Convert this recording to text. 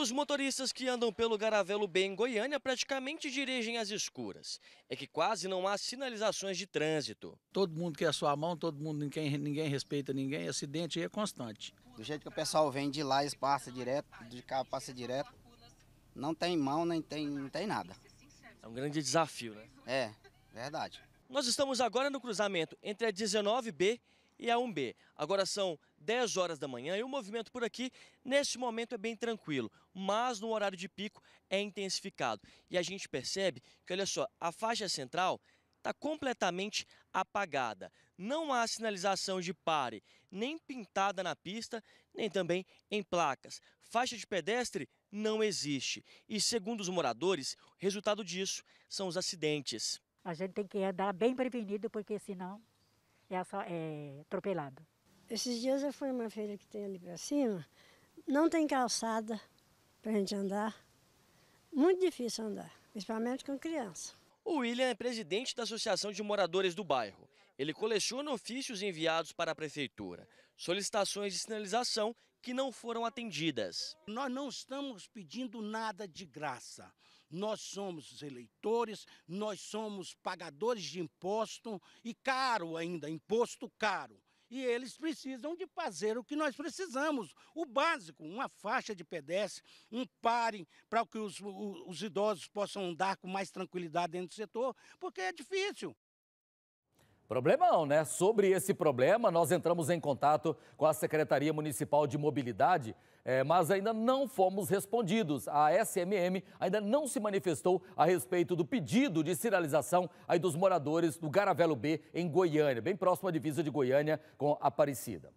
Os motoristas que andam pelo Garavelo B em Goiânia praticamente dirigem às escuras. É que quase não há sinalizações de trânsito. Todo mundo quer a sua mão, todo mundo, ninguém, ninguém respeita ninguém, acidente aí é constante. Do jeito que o pessoal vem de lá, e passa direto, de cá passa direto. Não tem mão, nem tem, não tem nada. É um grande desafio, né? É, verdade. Nós estamos agora no cruzamento entre a 19B e a 1B. Agora são 10 horas da manhã e o movimento por aqui, neste momento, é bem tranquilo, mas no horário de pico é intensificado. E a gente percebe que, olha só, a faixa central está completamente apagada. Não há sinalização de pare, nem pintada na pista, nem também em placas. Faixa de pedestre não existe. E segundo os moradores, o resultado disso são os acidentes. A gente tem que andar bem prevenido, porque senão é, é atropelado. Esses dias eu fui numa feira que tem ali para cima, não tem calçada para a gente andar, muito difícil andar, principalmente com criança. O William é presidente da Associação de Moradores do Bairro. Ele coleciona ofícios enviados para a prefeitura, solicitações de sinalização que não foram atendidas. Nós não estamos pedindo nada de graça. Nós somos eleitores, nós somos pagadores de imposto e caro ainda, imposto caro. E eles precisam de fazer o que nós precisamos, o básico, uma faixa de pedestre, um pare para que os, os idosos possam andar com mais tranquilidade dentro do setor, porque é difícil. Problemão, né? Sobre esse problema, nós entramos em contato com a Secretaria Municipal de Mobilidade, eh, mas ainda não fomos respondidos. A SMM ainda não se manifestou a respeito do pedido de sinalização aí dos moradores do Garavelo B, em Goiânia, bem próximo à divisa de Goiânia com Aparecida.